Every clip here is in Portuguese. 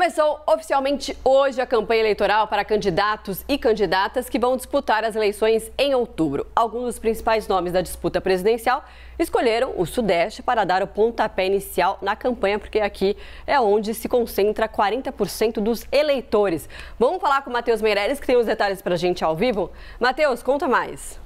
Começou oficialmente hoje a campanha eleitoral para candidatos e candidatas que vão disputar as eleições em outubro. Alguns dos principais nomes da disputa presidencial escolheram o Sudeste para dar o pontapé inicial na campanha, porque aqui é onde se concentra 40% dos eleitores. Vamos falar com o Matheus Meireles, que tem os detalhes para a gente ao vivo. Matheus, conta mais.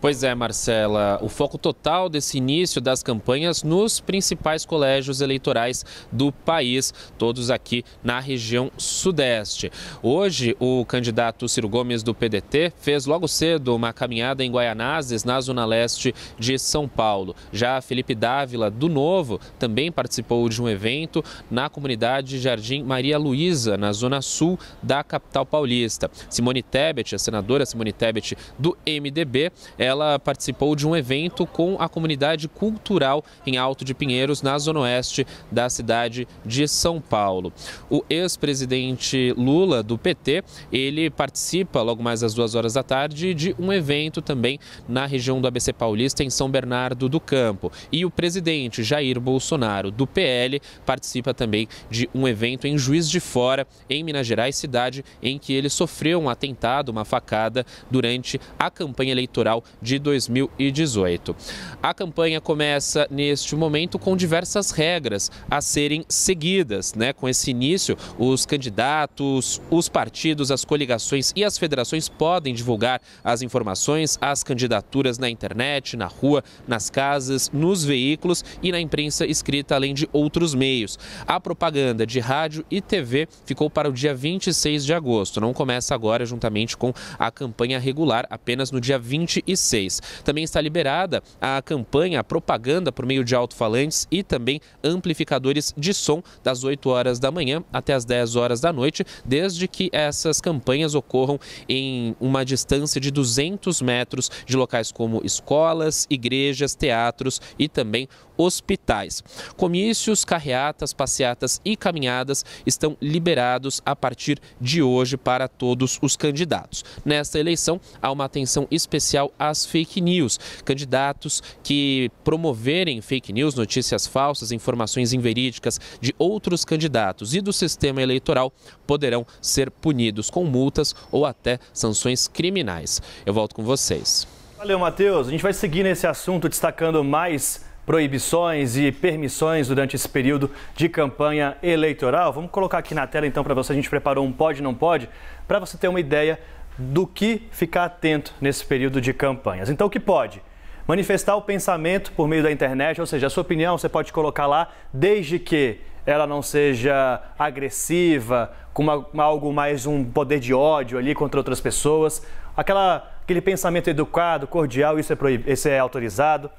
Pois é, Marcela, o foco total desse início das campanhas nos principais colégios eleitorais do país, todos aqui na região sudeste. Hoje, o candidato Ciro Gomes do PDT fez logo cedo uma caminhada em Guaianazes, na zona leste de São Paulo. Já Felipe Dávila, do Novo, também participou de um evento na comunidade Jardim Maria Luísa, na zona sul da capital paulista. Simone Tebet, a senadora Simone Tebet do MDB, é ela participou de um evento com a comunidade cultural em Alto de Pinheiros, na zona oeste da cidade de São Paulo. O ex-presidente Lula, do PT, ele participa logo mais às duas horas da tarde de um evento também na região do ABC Paulista, em São Bernardo do Campo. E o presidente Jair Bolsonaro, do PL, participa também de um evento em Juiz de Fora, em Minas Gerais, cidade em que ele sofreu um atentado, uma facada, durante a campanha eleitoral de 2018. A campanha começa neste momento com diversas regras a serem seguidas, né? Com esse início, os candidatos, os partidos, as coligações e as federações podem divulgar as informações, as candidaturas na internet, na rua, nas casas, nos veículos e na imprensa escrita, além de outros meios. A propaganda de rádio e TV ficou para o dia 26 de agosto, não começa agora juntamente com a campanha regular, apenas no dia 26 também está liberada a campanha, a propaganda por meio de alto-falantes e também amplificadores de som das 8 horas da manhã até as 10 horas da noite, desde que essas campanhas ocorram em uma distância de 200 metros de locais como escolas, igrejas, teatros e também hospitais. Comícios, carreatas, passeatas e caminhadas estão liberados a partir de hoje para todos os candidatos. Nesta eleição, há uma atenção especial à as fake news. Candidatos que promoverem fake news, notícias falsas, informações inverídicas de outros candidatos e do sistema eleitoral poderão ser punidos com multas ou até sanções criminais. Eu volto com vocês. Valeu, Matheus. A gente vai seguir nesse assunto destacando mais proibições e permissões durante esse período de campanha eleitoral. Vamos colocar aqui na tela então para você, a gente preparou um pode não pode, para você ter uma ideia do que ficar atento nesse período de campanhas. Então, o que pode? Manifestar o pensamento por meio da internet, ou seja, a sua opinião você pode colocar lá, desde que ela não seja agressiva, com uma, algo mais um poder de ódio ali contra outras pessoas. Aquela, aquele pensamento educado, cordial, isso é, proib... isso é autorizado.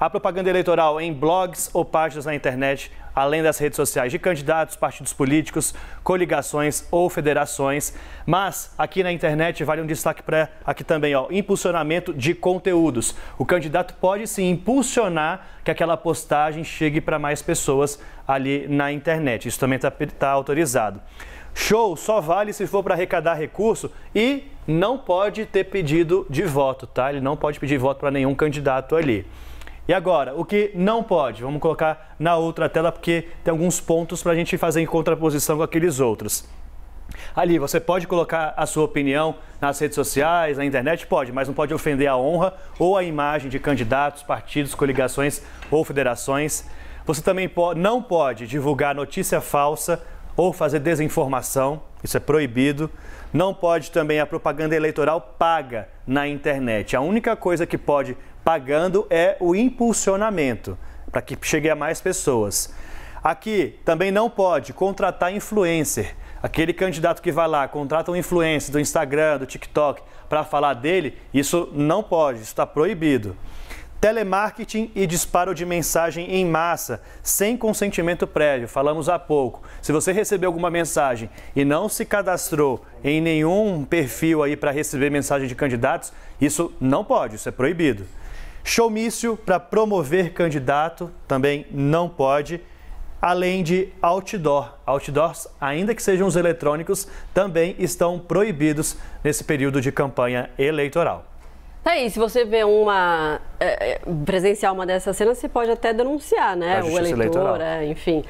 A propaganda eleitoral em blogs ou páginas na internet, além das redes sociais de candidatos, partidos políticos, coligações ou federações. Mas aqui na internet vale um destaque para aqui também, ó, impulsionamento de conteúdos. O candidato pode se impulsionar que aquela postagem chegue para mais pessoas ali na internet. Isso também está tá autorizado. Show só vale se for para arrecadar recurso e não pode ter pedido de voto, tá? Ele não pode pedir voto para nenhum candidato ali. E agora, o que não pode? Vamos colocar na outra tela porque tem alguns pontos para a gente fazer em contraposição com aqueles outros. Ali, você pode colocar a sua opinião nas redes sociais, na internet? Pode, mas não pode ofender a honra ou a imagem de candidatos, partidos, coligações ou federações. Você também não pode divulgar notícia falsa ou fazer desinformação, isso é proibido. Não pode também a propaganda eleitoral paga na internet. A única coisa que pode pagando é o impulsionamento, para que chegue a mais pessoas. Aqui também não pode contratar influencer. Aquele candidato que vai lá, contrata um influencer do Instagram, do TikTok, para falar dele, isso não pode, isso está proibido telemarketing e disparo de mensagem em massa, sem consentimento prévio, falamos há pouco. Se você recebeu alguma mensagem e não se cadastrou em nenhum perfil aí para receber mensagem de candidatos, isso não pode, isso é proibido. Showmício para promover candidato também não pode, além de outdoor. Outdoors, ainda que sejam os eletrônicos, também estão proibidos nesse período de campanha eleitoral. É, tá e se você vê uma. É, é uma dessas cenas, você pode até denunciar, né? O eleitor, é, enfim.